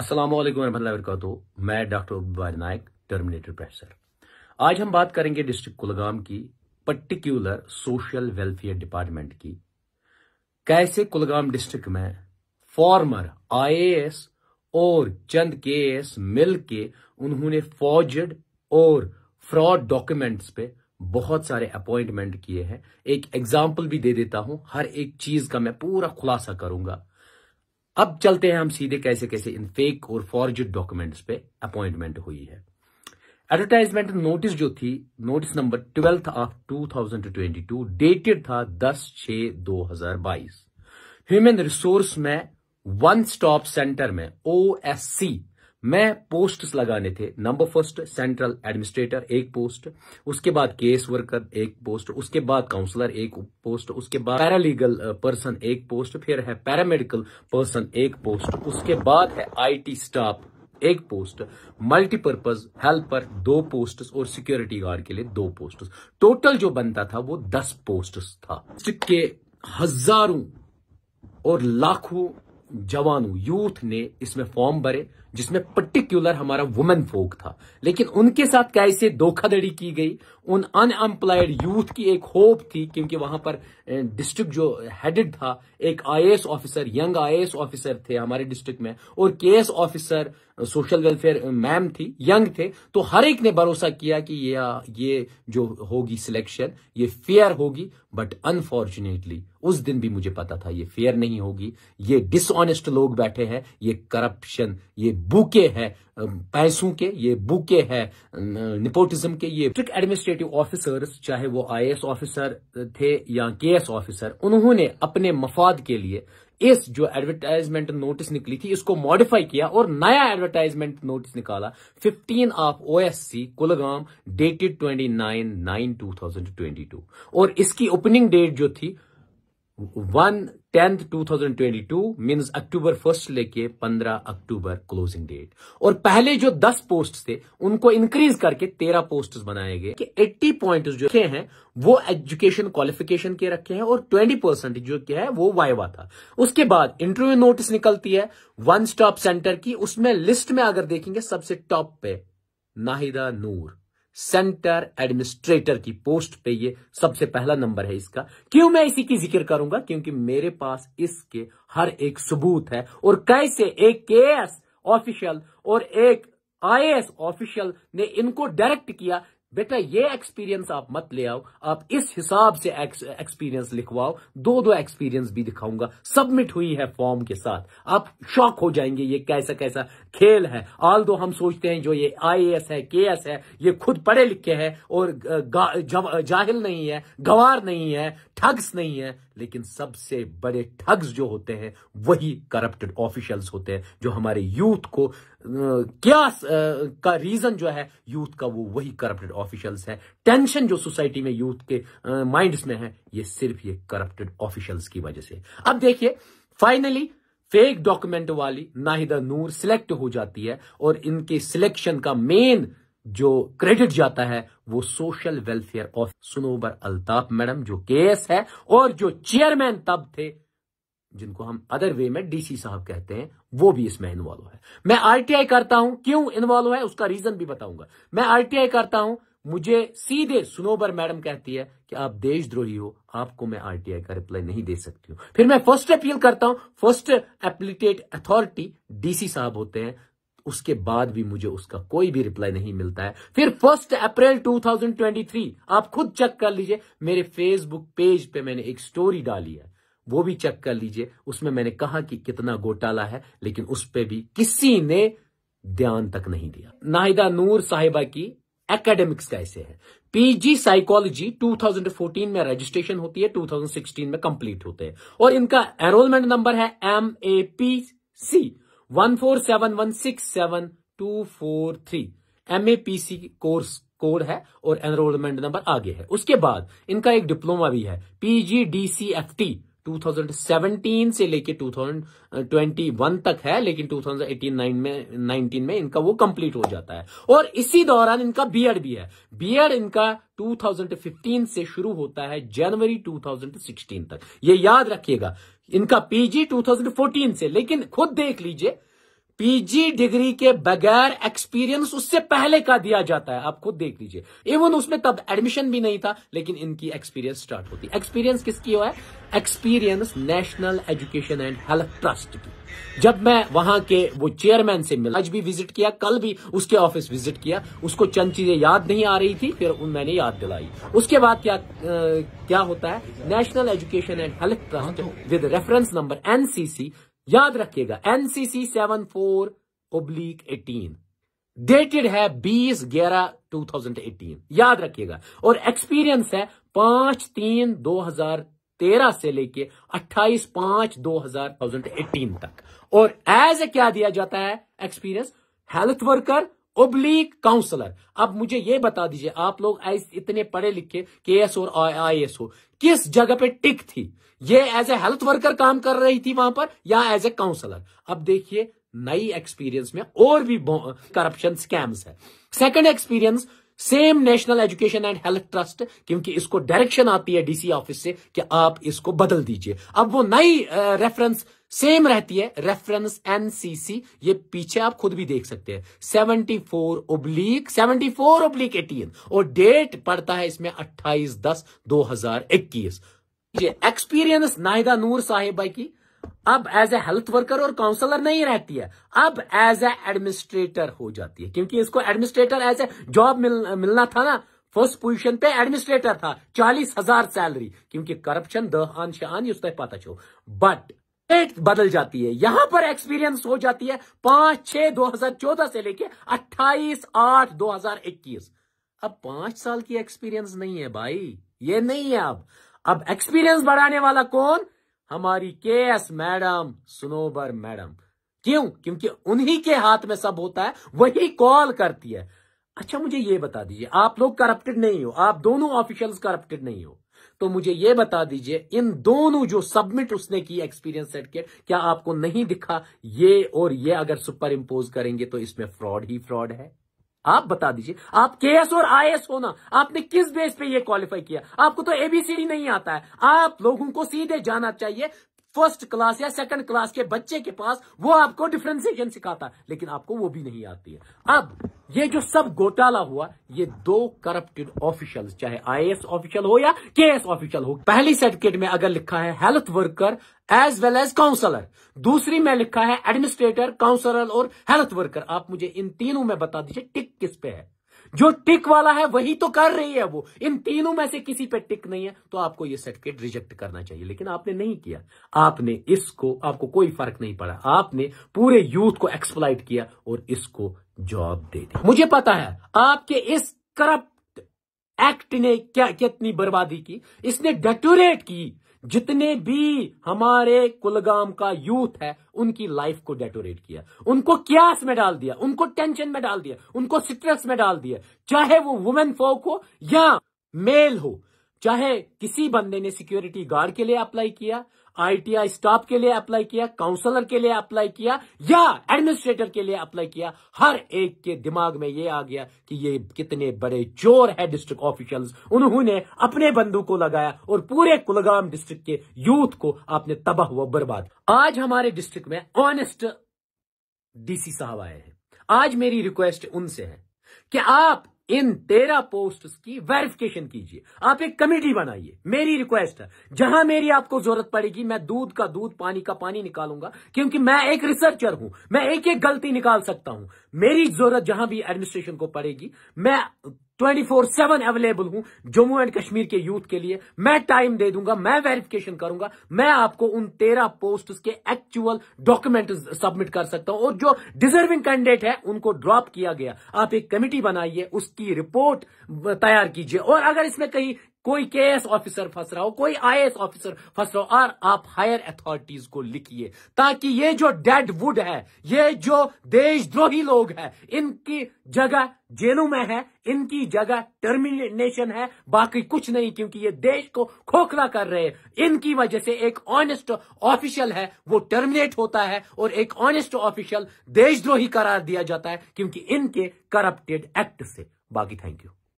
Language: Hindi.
अस्सलाम वालेकुम वरहमल्ला मैं डॉक्टर उबार नायक टर्मिनेटर प्रोफेसर आज हम बात करेंगे डिस्ट्रिक्ट कुलगाम की पर्टिकुलर सोशल वेलफेयर डिपार्टमेंट की कैसे कुलगाम डिस्ट्रिक्ट में फॉर्मर आईएएस और चंद के एस मिल के उन्होंने फॉर्जड और फ्रॉड डॉक्यूमेंट्स पे बहुत सारे अपॉइंटमेंट किए हैं एक एग्जाम्पल भी दे देता हूं हर एक चीज का मैं पूरा खुलासा करूंगा अब चलते हैं हम सीधे कैसे कैसे इन फेक और फॉर्ज डॉक्यूमेंट्स पे अपॉइंटमेंट हुई है एडवर्टाइजमेंट नोटिस जो थी notice number twelfth of 2022 dated था 10 छह 2022 ह्यूमन रिसोर्स में वन स्टॉप सेंटर में ओ एस सी मैं पोस्ट लगाने थे नंबर फर्स्ट सेंट्रल एडमिनिस्ट्रेटर एक पोस्ट उसके बाद केस वर्कर एक पोस्ट उसके बाद काउंसलर एक पोस्ट उसके बाद पैरालीगल पर्सन uh, एक पोस्ट फिर है पैरामेडिकल पर्सन एक पोस्ट उसके बाद है आईटी स्टाफ एक पोस्ट मल्टीपर्पज हेल्पर दो पोस्ट और सिक्योरिटी गार्ड के लिए दो पोस्ट टोटल जो बनता था वो दस पोस्ट था के हजारों और लाखों जवानों यूथ ने इसमें फॉर्म भरे जिसमें पर्टिकुलर हमारा वुमेन फोक था लेकिन उनके साथ कैसे धोखाधड़ी की गई उन अनएम्प्लॉयड यूथ की एक होप थी क्योंकि वहां पर डिस्ट्रिक्ट जो हेडेड था एक IAS officer young IAS officer थे हमारे डिस्ट्रिक्ट में और KS officer social welfare ma'am थी यंग थे तो हर एक ने भरोसा किया कि ये ये जो होगी सिलेक्शन ये फेयर होगी बट अनफॉर्चुनेटली उस दिन भी मुझे पता था ये फेयर नहीं होगी ये डिसऑनेस्ट लोग बैठे हैं ये करप्शन ये बुके है पैसों के ये बुके है निपोटिज्म के ये ट्रिक एडमिनिस्ट्रेटिव ऑफिसर्स चाहे वो आईएएस ऑफिसर थे या केएस ऑफिसर उन्होंने अपने मफाद के लिए इस जो एडवर्टाइजमेंट नोटिस निकली थी इसको मॉडिफाई किया और नया एडवर्टाइजमेंट नोटिस निकाला 15 ऑफ ओएससी कुलगाम डेटेड 29 नाइन 2022 और इसकी ओपनिंग डेट जो थी one tenth two thousand twenty two means October first लेके पंद्रह अक्टूबर क्लोजिंग डेट और पहले जो दस पोस्ट थे उनको इंक्रीज करके तेरह पोस्ट बनाए गए कि एट्टी पॉइंट जो रखे हैं वो एजुकेशन क्वालिफिकेशन के रखे हैं और ट्वेंटी परसेंट जो क्या है वो वाइवा था उसके बाद इंटरव्यू नोटिस निकलती है वन स्टॉप सेंटर की उसमें लिस्ट में अगर देखेंगे सबसे टॉप पे नाहिदा नूर सेंटर एडमिनिस्ट्रेटर की पोस्ट पे ये सबसे पहला नंबर है इसका क्यों मैं इसी की जिक्र करूंगा क्योंकि मेरे पास इसके हर एक सबूत है और कैसे एक के ऑफिशियल और एक आईएएस ऑफिशियल ने इनको डायरेक्ट किया बेटा ये एक्सपीरियंस आप मत ले आओ आप इस हिसाब से एक्सपीरियंस लिखवाओ दो दो एक्सपीरियंस भी दिखाऊंगा सबमिट हुई है फॉर्म के साथ आप शॉक हो जाएंगे ये कैसा कैसा खेल है ऑल दो हम सोचते हैं जो ये आईएएस है केएस है ये खुद पढ़े लिखे हैं और जाहिल नहीं है गवार नहीं है ठग्स नहीं है लेकिन सबसे बड़े ठग्स जो होते हैं वही करप्टेड ऑफिशियल्स होते हैं जो हमारे यूथ को क्या का रीजन जो है यूथ का वो वही करप्टेड ऑफिशियल्स है टेंशन जो सोसाइटी में यूथ के माइंड्स में है ये सिर्फ ये करप्टेड ऑफिशियल्स की वजह से अब देखिए फाइनली फेक डॉक्यूमेंट वाली नाहिदा नूर सिलेक्ट हो जाती है और इनके सिलेक्शन का मेन जो क्रेडिट जाता है वो social welfare of Sunobar Altaf madam जो केएस है और जो चेयरमैन तब थे जिनको हम अदर वे में डीसी साहब कहते हैं वो भी इसमें इन्वॉल्व है मैं आरटीआई करता हूं क्यों इन्वॉल्व है उसका रीजन भी बताऊंगा मैं आरटीआई करता हूं मुझे सीधे सुनोबर मैडम कहती है कि आप देशद्रोही हो आपको मैं आरटीआई का रिप्लाई नहीं दे सकती हूं फिर मैं फर्स्ट अपील करता हूं फर्स्ट एप्लीटेट अथॉरिटी डीसी साहब होते हैं उसके बाद भी मुझे उसका कोई भी रिप्लाई नहीं मिलता है फिर फर्स्ट अप्रैल 2023 आप खुद चेक कर लीजिए मेरे फेसबुक पेज पे मैंने एक स्टोरी डाली है वो भी चेक कर लीजिए उसमें मैंने कहा कि कितना घोटाला है लेकिन उस पर भी किसी ने ध्यान तक नहीं दिया नाहिदा नूर साहिबा की एकेडमिक्स कैसे है पीजी साइकोलॉजी 2014 में रजिस्ट्रेशन होती है 2016 में कंप्लीट होते हैं और इनका एनरोलमेंट नंबर है M A P C one four seven one six seven two four three M A P C course code है और एनरोलमेंट नंबर आगे है उसके बाद इनका एक डिप्लोमा भी है PG D C F T 2017 से लेके 2021 तक है लेकिन 2018 19 में 19 में इनका वो कंप्लीट हो जाता है और इसी दौरान इनका बीएड भी है बीएड इनका 2015 से शुरू होता है जनवरी 2016 तक ये याद रखिएगा इनका पीजी 2014 से लेकिन खुद देख लीजिए पीजी डिग्री के बगैर एक्सपीरियंस उससे पहले का दिया जाता है आप खुद देख लीजिए इवन उसमें तब एडमिशन भी नहीं था लेकिन इनकी एक्सपीरियंस स्टार्ट होती एक्सपीरियंस किसकी है experience national education and health trust की जब मैं वहां के वो चेयरमैन से मिला आज भी विजिट किया कल भी उसके ऑफिस विजिट किया उसको चंद चीजें याद नहीं आ रही थी फिर उन मैंने याद दिलाई उसके बाद क्या आ, क्या होता है national education and health trust with reference number NCC याद रखिएगा NCC seven four oblique eighteen dated है बीस ग्यारह एटीन याद रखिएगा और एक्सपीरियंस है पांच तीन 2013 से लेके 28 पांच 2018 तक और एज ए क्या दिया जाता है experience health worker oblique counsellor अब मुझे यह बता दीजिए आप लोग इतने पढ़े लिखे के एस और आई एस हो किस जगह पे टिक थी ये एज ए हेल्थ वर्कर काम कर रही थी वहां पर या एज ए काउंसलर अब देखिए नई एक्सपीरियंस में और भी करप्शन स्कैम्स है second experience same national education and health trust क्योंकि इसको डायरेक्शन आती है डीसी ऑफिस से कि आप इसको बदल दीजिए अब वो नई रेफरेंस सेम रहती है रेफरेंस एनसीसी ये पीछे आप खुद भी देख सकते हैं 74 four oblique seventy four oblique eighteen और डेट पड़ता है इसमें 28 दस 2021 एक्सपीरियंस नाहिदा नूर साहिबा की अब एज ए हेल्थ वर्कर और काउंसलर नहीं रहती है अब एज ए एडमिनिस्ट्रेटर हो जाती है क्योंकि इसको एडमिनिस्ट्रेटर एज ए जॉब मिल, मिलना था ना फर्स्ट पोजीशन पे एडमिनिस्ट्रेटर था चालीस हजार सैलरी क्योंकि करप्शन आन उस उसका पता चो बट डेट बदल जाती है यहां पर एक्सपीरियंस हो जाती है पांच छह दो हजार चौदह से लेके अट्ठाईस आठ दो हजार इक्कीस अब पांच साल की एक्सपीरियंस नहीं है भाई ये नहीं है अब अब एक्सपीरियंस बढ़ाने वाला कौन हमारी के एस मैडम सुनोबर मैडम क्यों क्योंकि उन्हीं के हाथ में सब होता है वही कॉल करती है अच्छा मुझे ये बता दीजिए आप लोग करप्टेड नहीं हो आप दोनों ऑफिशियल्स करप्टेड नहीं हो तो मुझे ये बता दीजिए इन दोनों जो सबमिट उसने की एक्सपीरियंस सर्टिफिकेट क्या आपको नहीं दिखा ये और ये अगर सुपर इंपोज करेंगे तो इसमें फ्रॉड ही फ्रॉड है आप बता दीजिए आप के एस और आई एस होना आपने किस बेस पे ये क्वालिफाई किया आपको तो एबीसीडी नहीं आता है आप लोगों को सीधे जाना चाहिए फर्स्ट क्लास या सेकंड क्लास के बच्चे के पास वो आपको डिफ्रेंसिएशन सिखाता है लेकिन आपको वो भी नहीं आती है अब ये जो सब घोटाला हुआ ये दो करप्टेड ऑफिशियल चाहे आईएएस ऑफिशियल हो या केएस ऑफिशियल हो पहली सर्टिफिकेट में अगर लिखा है health worker as well as counsellor दूसरी में लिखा है एडमिनिस्ट्रेटर काउंसलर और हेल्थ वर्कर आप मुझे इन तीनों में बता दीजिए टिक किस पे है जो टिक वाला है वही तो कर रही है वो इन तीनों में से किसी पे टिक नहीं है तो आपको ये सर्टिफिकेट रिजेक्ट करना चाहिए लेकिन आपने नहीं किया आपने इसको आपको कोई फर्क नहीं पड़ा आपने पूरे यूथ को एक्सप्लाइट किया और इसको जॉब दे दी मुझे पता है आपके इस करप्ट एक्ट ने क्या कितनी बर्बादी की इसने डेटोरेट की जितने भी हमारे कुलगाम का यूथ है उनकी लाइफ को डेटोरेट किया उनको क्यास में डाल दिया उनको टेंशन में डाल दिया उनको स्ट्रेस में डाल दिया चाहे वो वुमेन फोक हो या मेल हो चाहे किसी बंदे ने सिक्योरिटी गार्ड के लिए अप्लाई किया आईटीआई स्टाफ के लिए अप्लाई किया काउंसलर के लिए अप्लाई किया या एडमिनिस्ट्रेटर के लिए अप्लाई किया हर एक के दिमाग में ये आ गया कि ये कितने बड़े चोर है डिस्ट्रिक्ट ऑफिशियल्स उन्होंने अपने बंधु को लगाया और पूरे कुलगाम डिस्ट्रिक्ट के यूथ को आपने तबाह व बर्बाद आज हमारे डिस्ट्रिक्ट में ऑनेस्ट डीसी साहब आए हैं आज मेरी रिक्वेस्ट उनसे है कि आप इन तेरह पोस्ट की वेरिफिकेशन कीजिए आप एक कमेटी बनाइए मेरी रिक्वेस्ट है जहां मेरी आपको जरूरत पड़ेगी मैं दूध का दूध पानी का पानी निकालूंगा क्योंकि मैं एक रिसर्चर हूं मैं एक एक गलती निकाल सकता हूं मेरी जरूरत जहां भी एडमिनिस्ट्रेशन को पड़ेगी मैं ट्वेंटी फोर सेवन अवेलेबल हूं जम्मू एंड कश्मीर के यूथ के लिए मैं टाइम दे दूंगा मैं वेरिफिकेशन करूंगा मैं आपको उन तेरह पोस्ट के एक्चुअल डॉक्यूमेंट सबमिट कर सकता हूं और जो डिजर्विंग कैंडिडेट है उनको ड्रॉप किया गया आप एक कमिटी बनाइए उसकी रिपोर्ट तैयार कीजिए और अगर इसमें कहीं कोई के ऑफिसर फंस रहा हो कोई आई ऑफिसर फंस रहा हो और आप हायर अथॉरिटीज को लिखिए ताकि ये जो डेड वुड है ये जो देशद्रोही लोग हैं इनकी जगह जेलों में है इनकी जगह टर्मिनेशन है बाकी कुछ नहीं क्योंकि ये देश को खोखला कर रहे हैं इनकी वजह से एक ऑनेस्ट ऑफिशियल है वो टर्मिनेट होता है और एक ऑनेस्ट ऑफिशियल देशद्रोही करार दिया जाता है क्योंकि इनके करप्टेड एक्ट से बाकी थैंक यू